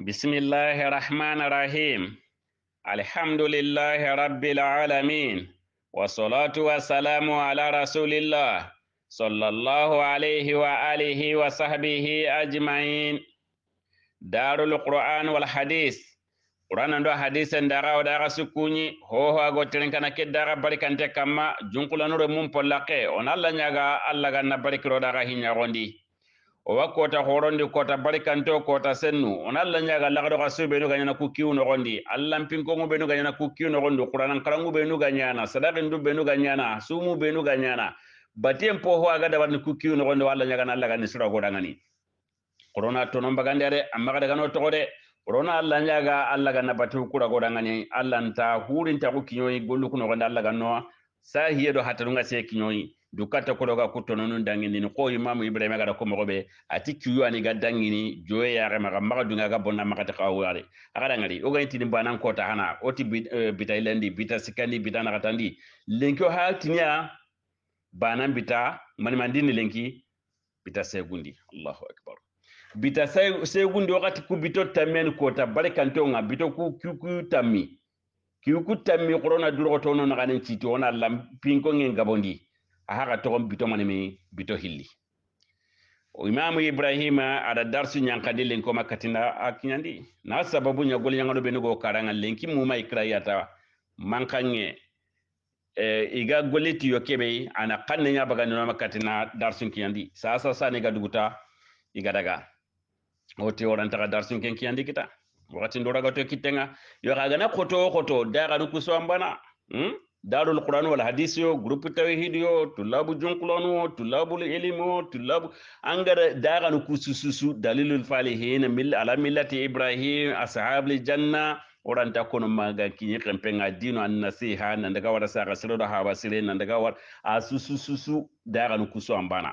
بسم الله الرحمن الرحيم الحمد لله رب العالمين والصلاة والسلام على رسول الله صلى الله عليه وآله وصحبه أجمعين دار القرآن والحديث قرآن دو حديث دارا ودارا سكوني هو هو غوترين كانا كي دارا بركان تكما جنكو لنور مم پلاقه ونالا نياغا اللاغا نبرك رو دارا هنيا نياغوندي owa kota horondi kota barikanto kota sennu on allah ñaga lagado ka su ɓenu gañana ku kiw nogondi allahnpinkongu ɓenu gañana ku kiw nogondi quranankarangu ɓenu gañana sadakindu ɓenu gañana sumu ɓenu gañana batem po ho aga dabarni ku kiw nogondi wa ganni sura allah gani siragodangani korona non bagandi ade amma kada no to gode korona alla ñaga alla ganna batiw kuragodangani allah nta hurinta ku kiñoyi gollu ku nogondi allah gannoa sa hiyeɗo hatanunga se kiñoyi dukata kodoga kutononu dangini ko imamu ibrahim gada ko mogobe ati kiyu ani ga dangini joye ya rema maga maga dunga ga bonna maga ta kawari ngari o ga intini banan kota hana oti eh, bita ilendi bita sikani bita nakatandi Lengko ha tinya banan bita mani mandini lenki bita segundi allahu akbar bita segundi wakati ku bito tamen kota to nga bito ku kuku tami kiyu ku tami korona dulu nakanin citi ona lampinko ngen gabondi aha to on bito manemi bito hilli imam ibrahima ada darsu ñankandi len koma katina a kiñandi na sababu ñagol ñangano ɓeni go karanga lenki muma ikra yata mankange e, iga golle tiyo keɓe ana kanne ñabaganonoma katina darsun kiñandi sasa sani ga duguta iga daga o teworantaxa darsun ken kiñandi kita wakati ndoraga to kittenga yo xagana koto koto daxanu kuso an bana hmm? darul qur'an wal hadis yo groupe tawhid yo tulabu junkulon wo tulabu ilim wo tulabu angara dagan kusususu dalilul falihin mil ala millati ibrahim ashabul janna oranta kono maga kinyi kempe nga dino an nasiha nan daga wara saka siro da hawa sire nan daga war asusususu dagan kusu ambana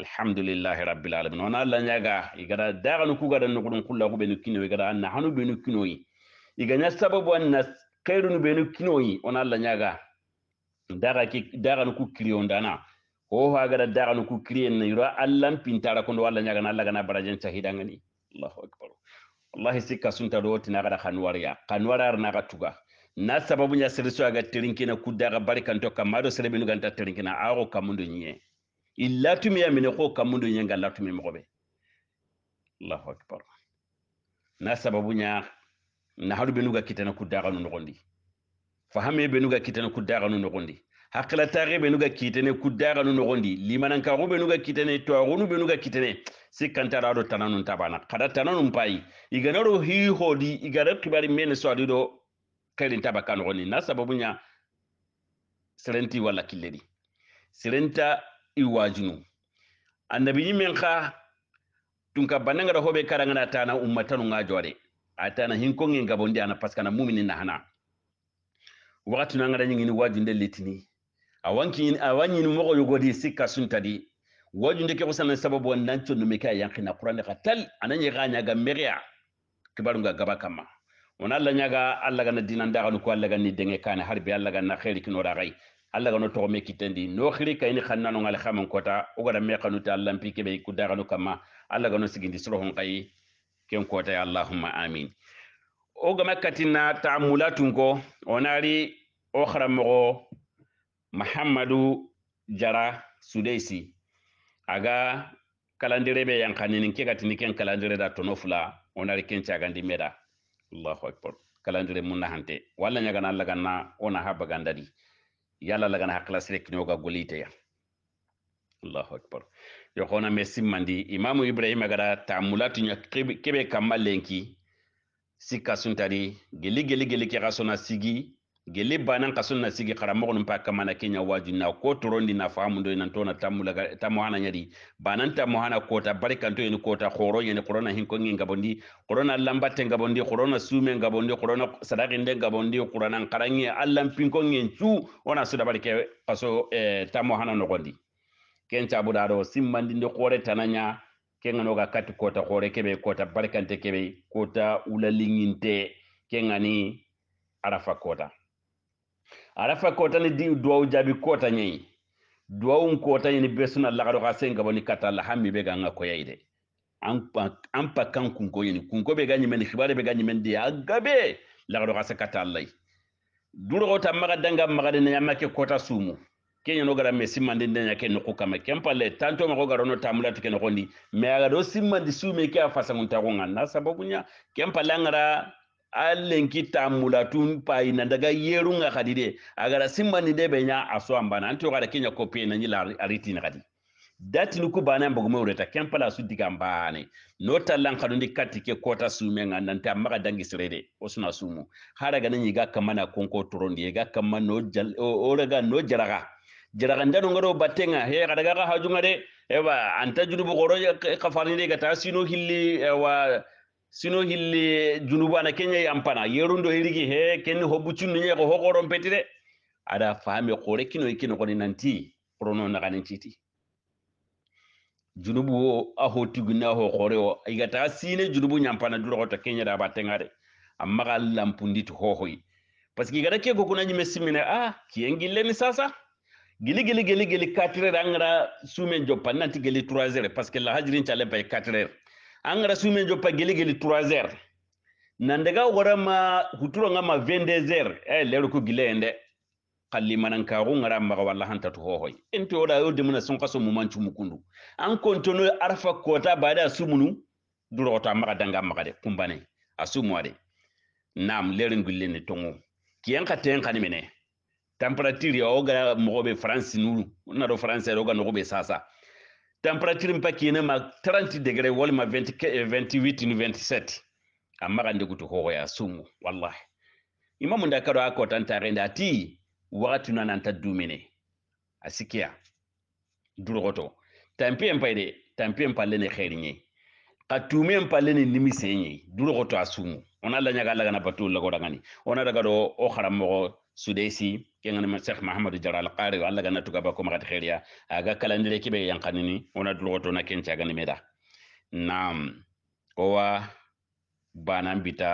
alhamdulillahi rabbil alamin wana allah nyaga igada dagan ku gadan nukudun kullahu benu kino igada anna hanu benu kino iganya sababu an nas kairunu benu kinoyi ona alla nyaga daga ki daganu nuku kiriyo ndana. ho agada daga nuku kiriyen ne. yura allan pintara kondo nyaga na alla gana barajen cahidangani allahu akbar wallahi sikka sunta na gada kanwariya kanwarara naga tuga na sababu nya sereso aga terinkina ku daga bari kanto kamma ɗo serebenu ganta terinkina ago kammundo ñiye illatumiya mine ko kammundo nga ngalla tumi mogoɓe allahu akbar na sababu nya. na halu benuga kitana kudaganu nogondi fahame benuga kitana kudaganu nogondi hakilatare benuga kitene kudaganu nogondi limanankaru benuga kitene twarunu benuga kitene sikkantara do tananu tabana kada tananu pai iganaro hi hodi igara kibari mene swadi do kalin tabaka nogondi na sababunya serenti wala killeri serenta iwajunu annabi yimen kha tunka banangara hobe karangana tana ummatanu ngajore na atana gabon gabondi ana paskana mumini na hana wakati nanga ni nyingini wajunde litini a awanki awanyini mogo yogodi sikka suntadi wajunde ke kusana sababu nancho numeka na qur'an ka tal ananye ganya ga meriya kibarunga gaba kama wana Allah nyaga Allah ga dinan da ko Allah ga ni denge kana harbi Allah ga na khairi kino da gai Allah ga no to me kitendi no khiri kayni khanna no ngal kota o ga me ta Allah pike be ku da kama Allah ga no sigindi suro hon kai ken kota allahumma amin o gama katina taamulatun ko onari o haramogo Muhammadu jara sudeisi aga kalandire be yankaninin ke gatini ken kalandire da tono onari ken cagandi meda allahu akbar kalandire mun na hante walla Allah lagana ona ha gandadi yalla lagana nyoga golite ya allahu akbar yoxona me mandi imamu ibrahima gara tamulatuɲa kebe kanma lenki sikka suntari geli geli geli ke xa sigi geli banan xa sonna sigi xaramoxonum pa kamana kenya wajunna ko torondi na famundo nantona tamohana ɲadi banan tamohana kota barikanto yeni kota xoro ɲeni xorona hinkonge ngabondi xorona lambate ngabondi xorona sume ngabondi xorona sadaxinde ngabondi xuranan xaranŋe allanpinkonŋen cu wona sudabari ke xaso eh, tamohana noxondi ken cabuɗaɗo simmandinde hoore kengano keganoga kati kota hoore kebe kota barkante kebe kota ulaliŋinte kengani arafa kota arafa kota ni duwawu jaabi kota ñayi duwawun kota yini besuna suna lagaro ka sen gaboni kata la hammi be ganga koyayi de an pa kan kunko yini kunko be ga ñimeni xibare be ga ñimeni de a gabe lagaro ka se kata allayi duroxota maga danga magade nañamake kota sumu kenya no gara mesi mandi ndenya ke no kukame kempale tanto mako gara no tamula tike no kondi me aga do simmandi sume ke afasa ngunta ko na sababu nya kempale ngara allen ki tamula pai na daga yerunga kadide agara simmandi de A aso ambana anto gara kenya kopie na nyila ariti dati nuku bana mbogo mo kempala su diga mbane nota lan kadundi katike kota sume nga nanta maga dangi sirede osuna sumu haraga nanyi ga kamana konko turondi ga kamano jal oraga no jaraga jiragandanu ngaro battenga he kadaga ka hajunga de ewa anta junubu goro kafarni de ta sino hilli wa sino hilli junubu ana kenya ampana yerundo hirigi he ken hobuchunni ye ko hogoron petire ada fahame kore kino ikino koni nanti prono na ganin chiti junubu wo aho tiguna ho kore wo igata sine junubu nyampana duro ta kenya da battenga de amma kallam pundit hohoi parce que igata ke ko kuna nyime simina ah kiyengille ni sasa gili gili gili gili 4 angra angara sumen joppa nanti gili 3 heures parce que la hajrin chale pay 4 heures angara sumen joppa gili gili 3 heures nandega ma kuturo ngama 22 heures eh lero ku gile ende kali manan karu ngara ma wala hanta to hohoy enti oda yo demuna son kaso mumanchu mukundu an kontono arfa kota bada sumunu duro durota maga danga maga de kumbane asumu ade nam lerin gullene tongo kiyanka tenka ni mene temperature o gara mogo be france nulu na do france ro ga no be sasa temperature mpa kine ma 30 degré wali ma 28 eh, ni 27 amma ga ndikutu ho ya sungu wallahi imamu ndakaro ako tantare ndati wakati na nanta dumine asikia durogoto tampie mpa ide tampie mpa ne khairi nye katume mpa lene nimise nye durogoto asungu ona la nyaga la kana patul la godangani ona daga do o kharamogo sudesi kengani ma cheikh mahamadou jara alqari alla ganna tuga ba ko magati kheriya aga kalandire kibe yankanini ona dulgoto na kencha gani meda nam owa bana bita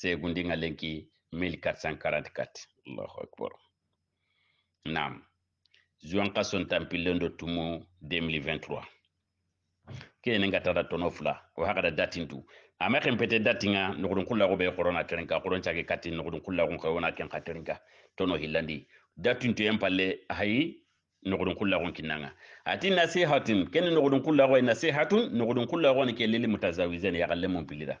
segundi ngalenki 1444 allahu akbar nam zuwan kason tampillen do 2023 kene ngata da tono fula o hakada datintu ame xen pete datinga nugudun kullaxu be xorona terenka xoroncage kati nugudun kullaxun xe wona ken xa terenka tono hillandi datuntuyen palle hayi nugudun kullaxun kinnanga ati nasihatun kene nugudun kullaxu ay nasihatun nugudun kullaxuni ke lili mutazawizen yaxalle mun pilida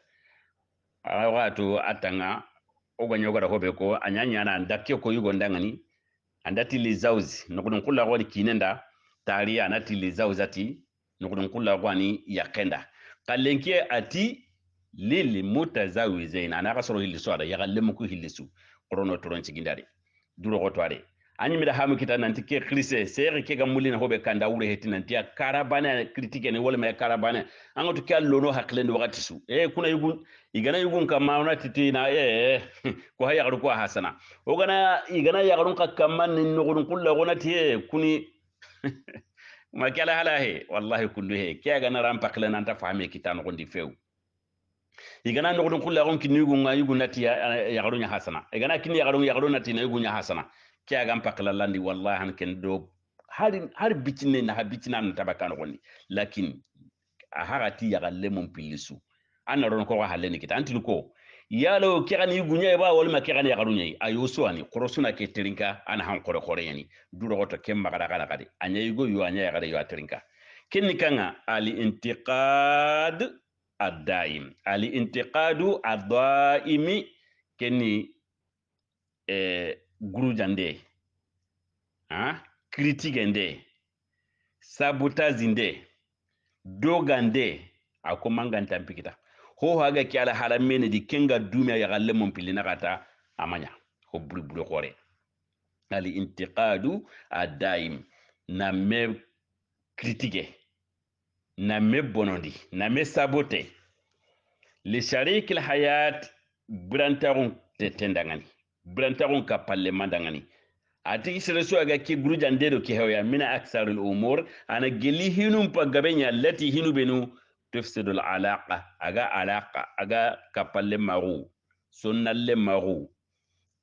awaatu a tanga wo gañogara hoɓe ko a ñañana an dakke ko yugondangani andati li zawzi nugudun kullaxuni kinenda tari anati li zawzati nugudun kullaxu ani yaqenda kallenke ati lili lil mutazawizain ana ka soro hillisu ada yaga lemu ku su korono toron cigindari duro gotware ani mira hamu kita nanti ke krise seri ke gamuli na hobe kanda ure heti nanti ya karabane kritike ne wala ya karabana anga to kya lono haklende wakati su eh kuna yugun igana yugun kama ona titi na eh, eh ko haya garu ko hasana ogana igana ya garun ka kaman nin nugurun kullu gona tiye eh, kuni makala hala he wallahi kullu he kya gana ram pakle nan ta fahame kita no feu igana nogodon kulla gon kini yugu nga yugu nati yagaro nya hasana igana kini ya yagaro nati na gun ya hasana kya gam pakla landi wallahi han ken do har har bitine na habitina na tabakano gonni lakin a harati galle mon pilisu ana ron ko halle ni kita antil ko yalo kya ni yugu nya ba wal ma gan ya yagaro nya ayo so ani korosuna ke tirinka ana han kore kore yani duro goto kem magara kala kade anya yugo yo anya yagare yo terinka kinni kanga ali intiqad addaim alintiqadu adaimi keni guru jande ha? critique nde sabotage nde dogande nde ako ho haga ki ala hala mene di kenga dumia galle mon pilina kata amanya ho buru gore ali intiqadu addaim na me critiquer na me bonondi na me sabote li shariki hayat burantarun tenten dangani burantarun ka palle mandangani ati isra so aga ki gurujan dedo ki hewya mina aksarul umur ana gili hinum pa gabenya lati hinu benu tufsidu al alaqa aga alaqa aga kapalle maru sunnalle maru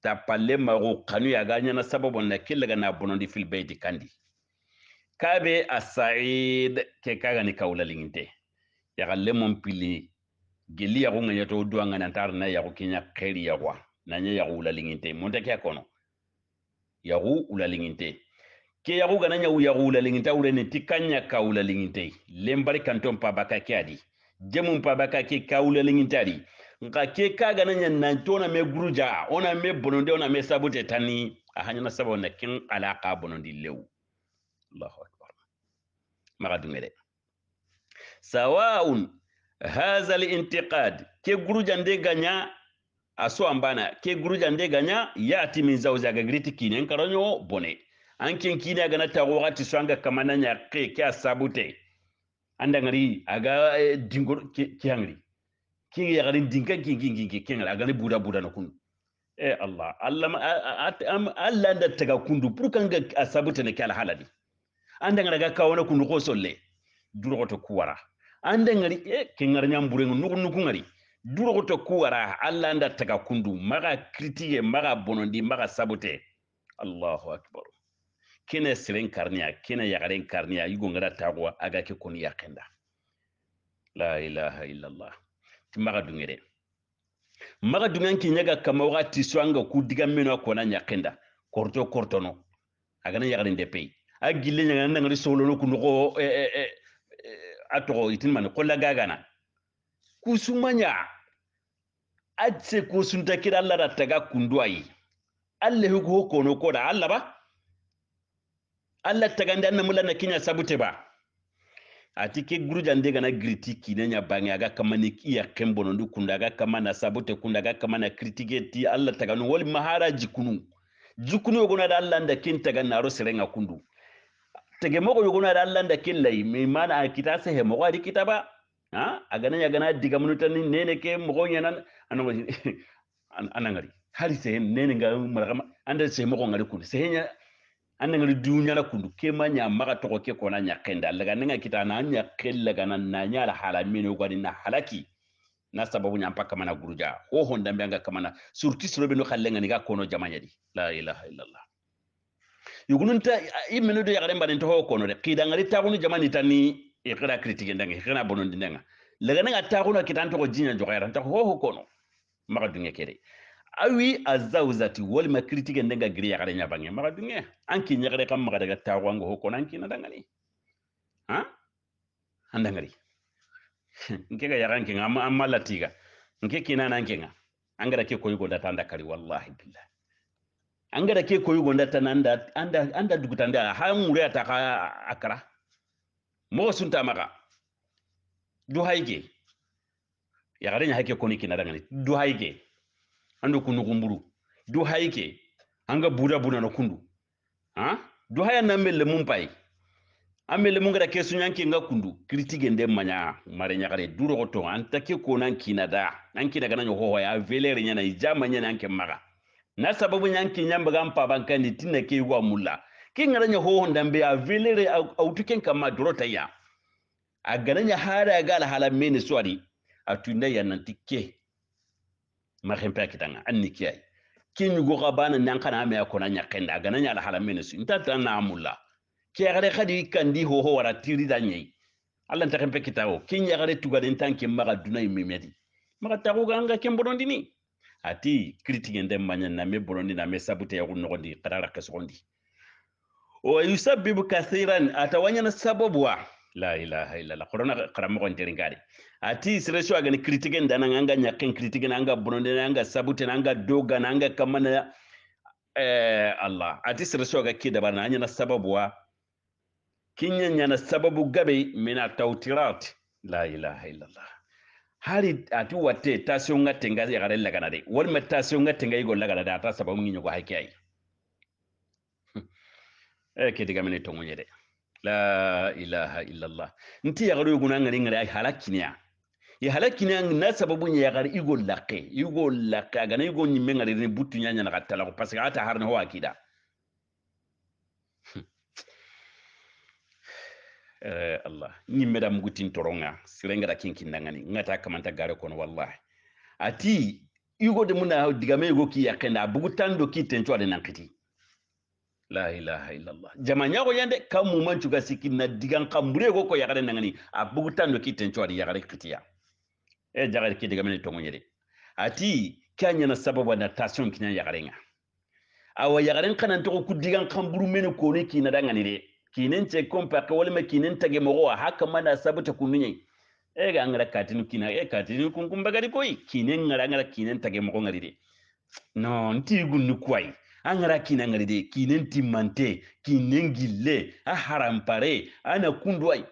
tapalle maru kanu ya ganya na sababu na killaga na bonondi fil bayti kandi kabe a said ke kaga ni kaula linginte ya galle mon pili geli ya gonga yato do anga na tar na ya ko kinya kheri ya kwa na nya ya gula linginte mon ta kya kono ya gu ula linginte ke ya gu gananya u ya ula linginte ure ne tikanya kaula linginte lembari kanton pa baka kyadi jemun pa baka ke kaula linginte ari nga ke kaga nanya nantona me guruja ona me bononde ona me sabote tani a na sabo na kin alaka bonondi lewu Allahu ما magadunge سواء hazal الانتقاد كي غروجا ندي aso ambana ke ganya griti bone gana ta wakati swanga kamana nya ke ke asabute aga eh, dingor ke ke ya buda buda na eh, allah allah allah taga kundu asabute ne ke alhalali anda ngaraga kawana kunuko solle duro to kuwara anda ngari e eh, kengar nyambure nuku nuku ngari duro to kuwara alla anda taga kundu maga critique maga bonondi maga sabote allahu akbar kene siren karnia kene yagaren karnia yugo ngara tagwa aga ke koni yakenda la ilaha illallah timaga dungere maga dungan ki nyaga kama wagati swanga ku diga meno kona nyakenda korto kortono agana yagaren de pay a gille ñagana ndangari sohlono ku noxo eh, eh, eh, a toxo itin mani qolla gagana ku sumaña a se ko sunta kira allah da taga kundu ayi allah hugu ho kono da allah ba allah tagande na namulana kinya sabute ba ati guru jande gana giriti nya bange aga kama ni iya kembono ndu kunda aga kama na sabote kunda aga kama na kritike ti Allah taganu wali mahara jikunu jikunu yogona da Allah nda kin tagan naro serenga kundu tege mogo yugunu ada allanda killai mi mana a kita sehe mogo di kita ba ha agana yagana diga munutani nene ke mogo nyana anongo anangari hali sehe nene nga marama anda sehe mogo ngari kundu sehe nya anda ngari dunya na kundu ke ma nya maka toko ke kona nya kenda laga nenga kita na nya kella gana na nya la halamine ugani na halaki na sababu nya mpaka mana guruja ho honda mbanga kamana surti srobe no khallenga ni ga kono jamanya di la ilaha illallah yugununta imenu do yagare mbani to hokono de kidanga ri tagunu jamani tani ikra critique ndanga ikra bonondi ndanga lagana ga tagunu kitan to jinya jogera ta ho hokono maga dunge kere awi azauzati wal ma critique ndanga gri yagare nyabange maga dunge anki nyagare kam maga daga tagwango hokono anki na dangani ha ¿Ah? dangari, nke ga yaranke an ma latiga nke kinana nke nga angara ke koyi ko da tanda kari wallahi billahi angara ke koyugonda tan anda anda anda dugutande ha mureta ka akara mo sunta maka du hayge ya garen hake koni kina dangane du hayge ando kunu kumburu du hayge anga buda buna no kundu ha du haya na melle mum pai amele mun gara kesu nyanki nga kundu critique ndem manya mare nya gare duro to antake ko nan kina da nan kina gana nyo ho ya velere nyana ijama nyana anke maka na sababu yankin yan bagan paban kan ni tinna ke wa mula ki garanya ho honda be a vilere autuken kama durota ya a garanya hara gala hala mene swari a tunda ya nan ma mahin pa kitanga anni kiyai ki yugo ga bana nan kana me ko nan yakin da gana alhala ala su mene tan na mulla ke gare khadi kan di ho ho wara tiri da nyai allah ta kan kita kitawo kin ya gare tuga den tanke maga dunai mimedi maga tago ga anga kin bodondini ati manya na me boloni kritiŋenden mañanname bonondiname sabuteyaku nogondi katara kesogondi o yusabbibu kathiran atawanya na sababu wa la ilaha illa la illallah korona karamogon teringari ati aga ni kritigen ndana nganga nyaken kritigen nanga bononde nanga sabute nanga doga nanga kamana eh allah ati sireso aga kida bana anya na sababu wa kinyanya na sababu gabe mina tautirat la ilaha illa allah hali ati ah, wate tasiyonga tenga ya yagare lagana de walima tasiyonga tenga yigo lagana de ata sababu ngi ñogo haki ay e eh, kiti diga mene tongo de la ilaha illallah nti yagare yugo na ngari ngari halakiniya ya halakiniya na sababu nya yagare igo lakke igo lakke agana igo nyimme ngari ne butu nyanya na katala ko parce que ata harna ho akida Eh, allah ñimmeda mugutin toronga sirengeda kinkindangani ngata kamanta gare kono wallahi ati de muna digame yugo ki yakenda abugu tando ki tenco ade nankiti la ilaha illallah jama ñago yande kammu mancuga sikin na digan kambure go ko yakare nangani abugu tando ki tenco ade yakare kitiya e jagare ki digamene tongoñede ati na sababu adaptation kiña yakarenga awa yakaren kanantogo ku digan kamburu mene ki na dangani de kinin ce kun fa ka walma kinin tage mo haka mana kunu kununye e eh, ga ngara katin kina e eh, katin kun kun bagari koi kinin ngara ngara kinin ge mo ngari de no nti gunnu kwai angara kina ngari de kinin timante kinin gille a harampare ana kundwai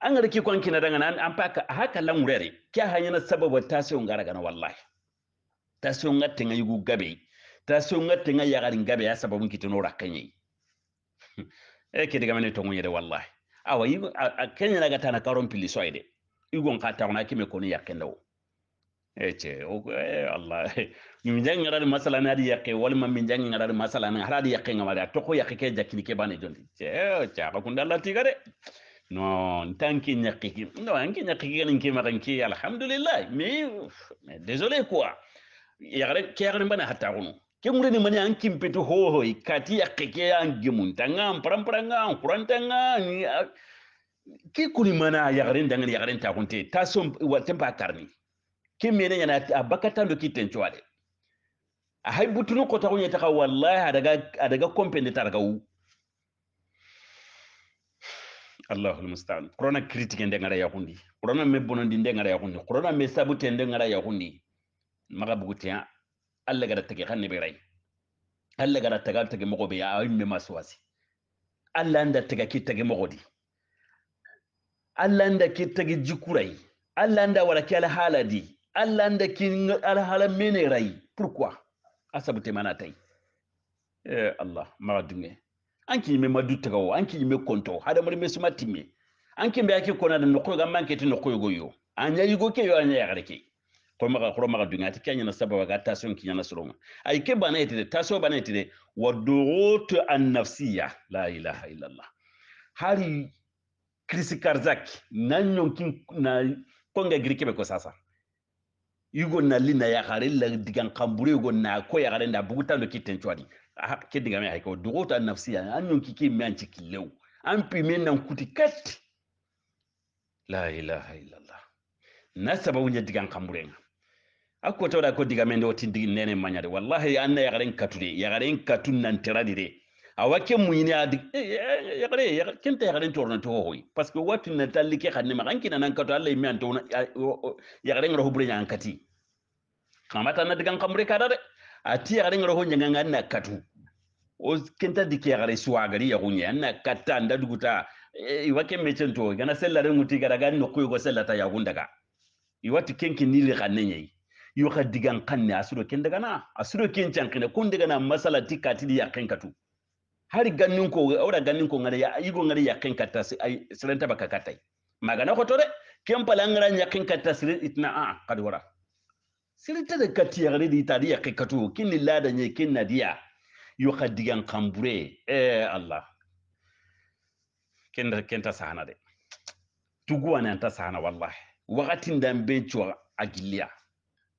an ki kwanki na dangana an faka a haka lamurare kya hanya na sababa tasiyon gara gana wallahi se ga tinga yugu gabe ta tasiyon ga tinga yagarin gabe ya sababu kitin ora kanye eke eh, diga mene to ngunyere wallahi awa yigo kenya gata e na karon pili soide igon ka ona kime koni yakende o ece eh, e o allah min jangi ngara masala na di yakke wal ma min jangi ngara masala na hada di yakke ngamara to ko yakke ke jakini ke bane jondi ce o cha ko kunda allah tigare non tanki nyakki no anki nyakki ki ngin ki maran alhamdulillah mais désolé quoi yagare ke yagare bana hatta gono kemreni mani an kimpitu hohoy kati yakkeke keke gimuntanga an paranparanga an ni ki kuni mana ya dangani yagaren takunte ta son walten ba karni ke mene yana a bakatando kitten coale a hay butunu kotakuñe taka wallahi adaga adaga compende taraga u allahu almustaan qur'ana critique nde ya yakundi korona me ndi nde ya yakundi korona me sabute nde ngara yakundi maga bugutiya alla gara tege hanne be rai alla gara kan take mogo be ya me masu wasi Allah anda take kit take mogo di Allah anda ki tege jukurai Allah anda wala ki ala hala di alla anda ki ala hala mene rai pourquoi te mana tai eh allah ma dunge an ki me madu tega wo an ki me konto hada mo me suma timme an ki be ake kona da nokko gamman ke tin nokko yogo an yayi go ke yo an yayi ke maga horo dunga ati kanya na sababa ga tasyon kinya na soloma bana ite tasyo bana ite wa durutu la ilaha illallah hari krisi karzak nanyon kin na konga girike ko sasa yugo na lina ya gare la digan kambure yugo na ko ya gare da bugutan do kiten chwadi ah ke diga me haiko durutu an nafsiya anyon kike mi an cikilew la ilaha illallah na sababu nya digan kambure nga a kota da ko digamende oti tindigi nene mañade wallahi anna yagaren katude yagaren katu nanteradi de awa ke muñini adi eh, eh, eh, yagare kenta yagaren torna to hoy parce que watu na talli ke xanne maxan kina nan katu allah mi anta yagaren ngara hubure ñan kati kamata na digan xamure kada de ati yagaren ngara ho ñanga anna katu o kenta dike yagare suwagari yaguñe anna katta anda duguta iwa ke mecen gana sellare nguti gara gani gan nokkuyogo sellata yagundaga iwati kenki nili xanne ñayi yo ka digan kan ne asuro kin daga na asuro ken cankine kun daga na masala tika tidi ya kan katu har gannin ko aura gannin ko ngare ya igo ngare ya kan kata ai siranta baka katai magana ko tore palan palangara ya kan kata sirin itna a ah, kadwara sirta da kati ya gare di tadi ya kan katu kin lada ne kin nadiya yo ka digan kambure eh allah kin ken ta sahana de tuguwa ne ta sahana wallahi wakatin dan ben a giliya.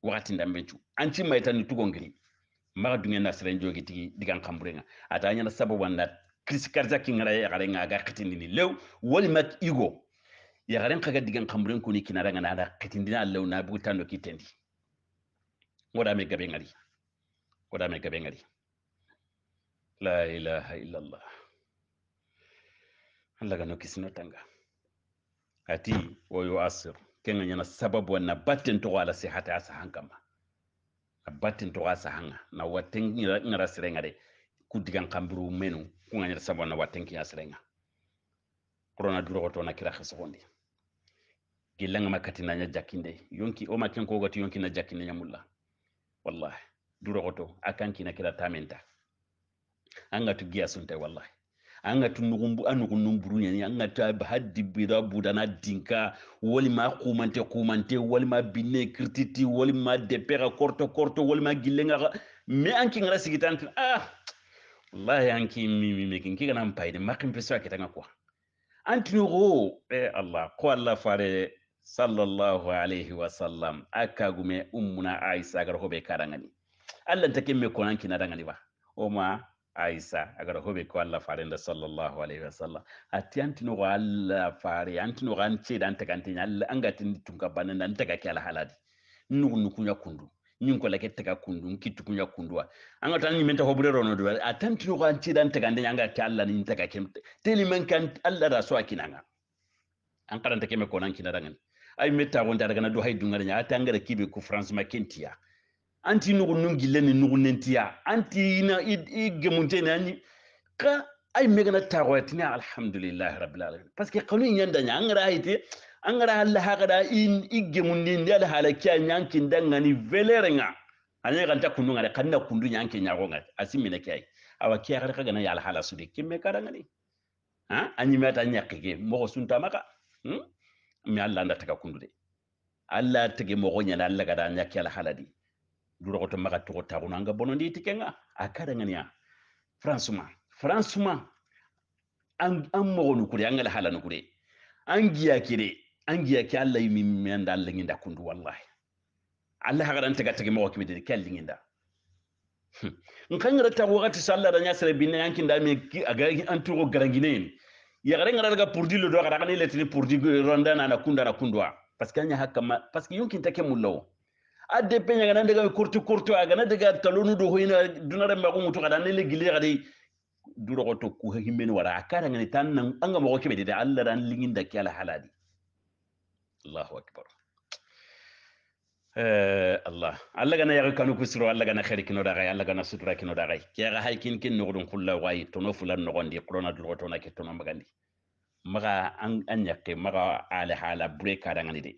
wakati maita ni tuko tugongiri maga dunga na sere jogi tigi digan kamburenga ata nyana sababu wanda krisi karza kingara ya garenga ga kitindini lew wali mat igo ya garen kaga digan ni kuni kinaranga na da kitindina lew na bugutando kitendi wada me gabe ngari wada me gabe ngari la ilaha illallah Allah gano no kisino tanga ati woyo asiru kenga ñana sababu na batten to wala si hata sihata hanga ma na batten to hanga na waten ngara sirenga de digan kamburu menu ku ñana sababu na waten ki asirenga corona duro to na kira khasondi gilanga makati na nya jakinde yonki o makin ko gati yonki na jakinde nyamulla wallahi duro to akan na kira tamenta anga tu giya sunte wallahi an tu nukumbu anuku numburu yani anga ta haddi bida buda na dinka walima kumante kumante walima binne kirtiti walima depera korto korto walima gilenga me kin ngara sigitan ah wallahi anki mimi mekin kiga nan payde makin pesa kitanga an antini ko eh allah ko allah fare sallallahu alaihi wa sallam aka gume ummuna aisha gar hobe karangani allah take me konan kina dangani ba o ma aisa agara hobe ko allah fare nda sallllahu alaihi wa sallam atti antinoxo allah fare antinoxo an da an taga anteña allah angatindi tunka bananda an taga ke ala haladi nuxu nukuña kundu ñinkola ke taga kundu n kunya kuña kunduwa anga tan hobre rono do a tantinoxo an da an taga an anga ke allah nin taga ke telimen ke allah da so a kinanga an xaranta keme konan kinadangani ay mettaxonte adagana do hay dungareña ate angara kibe ko france ma anti nugu num gille ni nugu nentiya anti ina i gemunte ni ani ka ay megana tagoyatini alhamdulillah rabbil alamin parce que kanu nyanda nyangara ayte angara alla hagada in i gemundi ni ala halakiya nyankin dangani velerenga ane kan ta kundu ngare na kundu nyankin nyago ngare asimine kai awa kiya kada kana ya alhala sude kimme ngani ha anyi meta nyakike mo sunta maka hmm mi alla nda taka kundu de alla tege mo gonya alla kada nyakki alhala haladi durogoto maga togo tagono anga bonondi iti kenga a ya? fransuma fransuma an mogo nukure an gala hala nukure an giya kire an giya ki allah yi min anda allah da kundu wallahi allah haka dan taga tage mawa kimi dede kyal nginda hm. nkan ngara ta wakati sallah da nyasere binne yankin da mi aga an tugo garangine ya garan ngara daga purdi lo do gara ne letini purdi ronda na na kunda na kundwa parce que anya haka parce que yonkin take mullo adde pe nyaga nan daga kurtu kurtu aga nan daga talonu do hoyna dunare ma kungutu kada ne gili kada duro to ku himmeni wara akara ngani tan nan anga mo kebe de Allah ran lingin da kyala haladi Allahu akbar eh Allah Allah gana yaga kanu kusro Allah gana khari kino daga Allah gana sutura kino daga ga hay kin nugudun kullu wai tono fulan nugondi corona duro to na ke tono magandi maga an an yakke maga ala hala break kada ngani de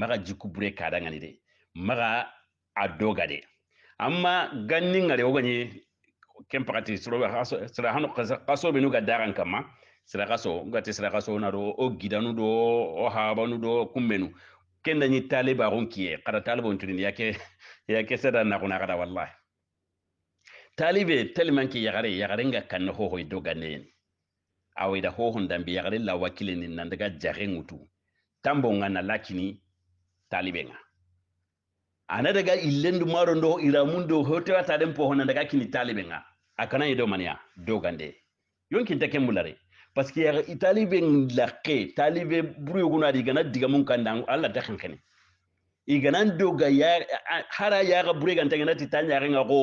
maga jiku break kada ngani de maga a dogade amma gannin ngare wogani ken pakati sira hanu kaso binu ga daran kama sira kaso ngati sira kaso na do o gidanu do o habanu do kumbenu kenda ni taliba gon kiye kada taliba ntuni yake yake sada na kuna kada wallahi talibe tellement ki yagare yagare nga kan ho ho do ganen awi da ho hon dambi yagare la wakilin nan daga jarengutu tambo ngana lakini talibe nga ana daga ilendu maro ndo iramundo hote wata po hona daga kini talibenga akana yedo mania dogande yonkin take mulare parce que yaga italibe ke talibe buru yuguna di gana diga mun kandan Allah ta kankane iganan doga ya hara ga buru ganta gana tanya ringa go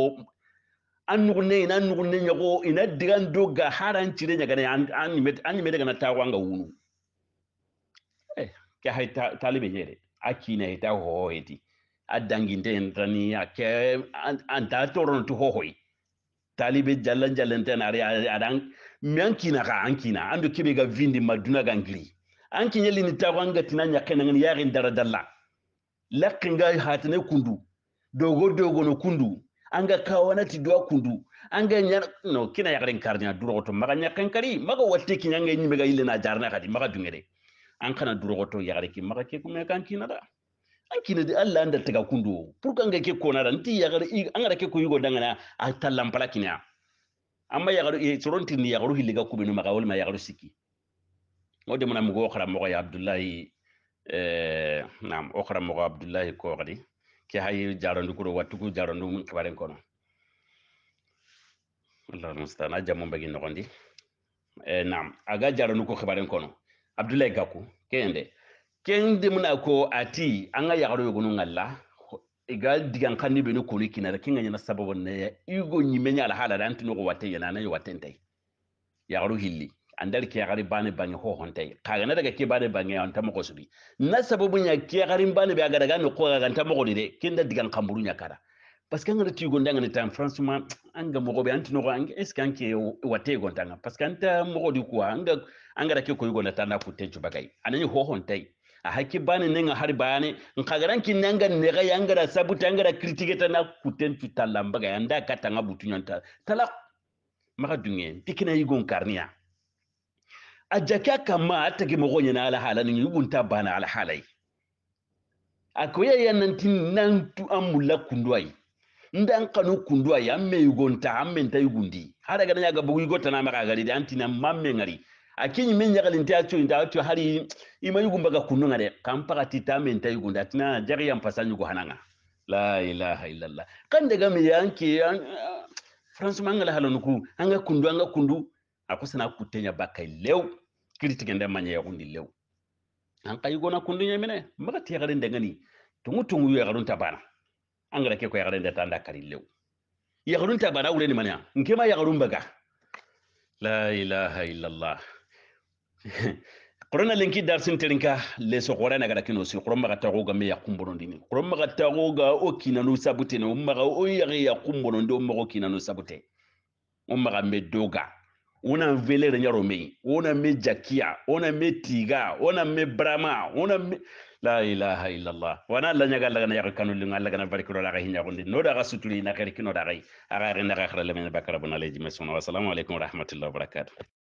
an nugunne ina ne nyago ina digan doga haran cire nyaga ne an met an met gana ta wanga wunu eh ke hay talibe nyere akina hita ho a danginten tani a ke an ta toron tu hohoi talibe jallan jallan tan ari adan men na. ka an kina an kibe ga vindi maduna gangli an kinya lini ta wanga tinanya yari yarin dalla lakin ga hatane kundu dogo dogo no kundu anga ti do kundu anga ñana no kina yakaren duro to maga kan kari maga watte kiñange ile na jarna kadi maga dungere an kana durogoto yakare ki maga ke kuma kan da. akina de alla anda taga kundu pour kan ga ke konara nti ya gar an ke ko yugo dangana a tallan pala kinya amma ya garu soronti ni ya garu hiliga kubinu maga wal ma ya garu siki ngode mona mugo khara mo ya abdullahi eh nam o khara mo abdullahi ko gadi ke hayi jarandu kuro wattugu jarandu mun kibaren kono allah mustaan a jammo mbagi nogondi e eh, nam aga jarandu ko kibaren kono abdullahi kende keyende ken dimna ko ati an ga yugo nun alla igal digan kanni be no ni kinara kinga nyana sababu ne igo menya ala hala dan tinu wate yana na wate ntai yaro hilli andal ke gari bane bange ho hontai ga na daga ke bane bange ya tamo ko subi na sababu nya ke gari bane be ga daga no ko ga tamo ko de da digan kamburu nya kara parce que ngana tigo ndanga ni tan franchement anga mo gobe antino ko an est ce ke wate go ndanga parce que an ta mako di ko anga anga da ke ko yugo na tan na ku tenju bagai anani ho hontai a haki bani nenga hari bayani nkagaran kinanga nega yangara sabuta kritike ta na kuten tutala mbaga yanda kata tanga butunyan tala tala maka dunye tikina yigo nkarniya a jaka kama atake mogo na ala hala ni yubunta bana ala halai akoya yananti nantu amula kunduai ndan kanu kunduai amme yugonta amme nta yugundi hada gana yaga bugu yugota na maka gari anti na mamme ngari akinyi men yagalinte a coyi nda to hari ima yugumbaga kunnunga de kan pakati ta men ta yugunda tina jari yan pasa yugo hananga la ilaha illallah kan daga mi yanke france mangala an anga kundu anga kundu akosana kutenya bakai lew kiritigende manya yagundi lew an kayi gona kundu ñamine maga ti yagaren dangani tungu tungu bana. An angara ke ko yagaren da tanda kari lew yagarun tabana wureni manya ma yagarun baga la ilaha illallah qur'ana lenki darsin terinka leso so qur'ana gara kino si qur'an maga tago me ya kumbonon dini qur'an maga tago o kina no sabute no maga o yare ya kumbonon do kina no sabute o maga me doga una velere nyaro me una me jakia una me tiga una me brama una me la ilaha illallah wana la nyaga la nyaga kanu lu ngala gana barikiro la gahinya gonde no daga sutuli na kare kino daga gai aga rena ga khara le me bakara bona leji masuna wa salamu alaykum wa rahmatullahi wa barakatuh